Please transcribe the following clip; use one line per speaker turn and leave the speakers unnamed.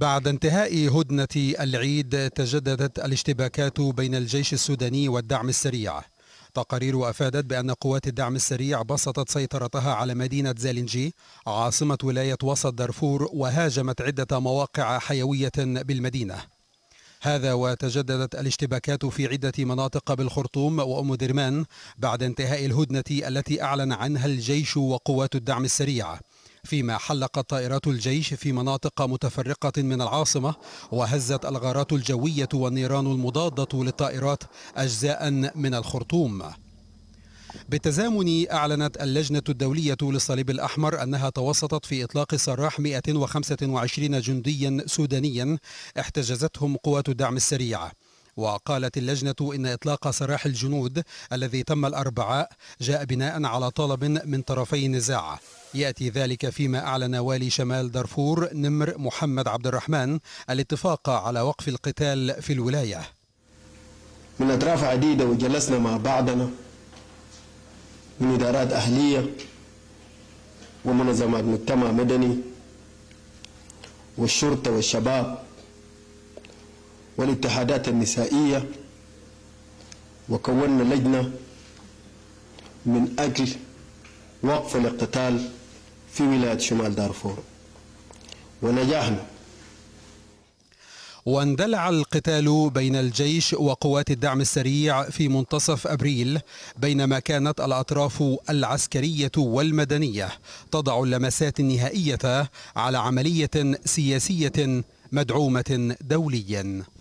بعد انتهاء هدنة العيد تجددت الاشتباكات بين الجيش السوداني والدعم السريع تقارير أفادت بأن قوات الدعم السريع بسطت سيطرتها على مدينة زالنجي عاصمة ولاية وسط دارفور وهاجمت عدة مواقع حيوية بالمدينة هذا وتجددت الاشتباكات في عدة مناطق بالخرطوم وأم درمان بعد انتهاء الهدنة التي أعلن عنها الجيش وقوات الدعم السريع فيما حلقت طائرات الجيش في مناطق متفرقة من العاصمة وهزت الغارات الجوية والنيران المضادة للطائرات أجزاء من الخرطوم بالتزامن أعلنت اللجنة الدولية للصليب الأحمر أنها توسطت في إطلاق سراح 125 جنديا سودانيا احتجزتهم قوات الدعم السريع وقالت اللجنة إن إطلاق سراح الجنود الذي تم الأربعاء جاء بناء على طلب من طرفي النزاع يأتي ذلك فيما أعلن والي شمال دارفور نمر محمد عبد الرحمن الاتفاق على وقف القتال في الولاية
من أطراف عديدة وجلسنا مع بعضنا من إدارات أهلية ومنظمات مجتمع مدني والشرطة والشباب والاتحادات النسائية وكوننا لجنة من أجل وقف الاقتتال في ولاية شمال دارفور ونجحنا
واندلع القتال بين الجيش وقوات الدعم السريع في منتصف أبريل بينما كانت الأطراف العسكرية والمدنية تضع اللمسات النهائية على عملية سياسية مدعومة دوليا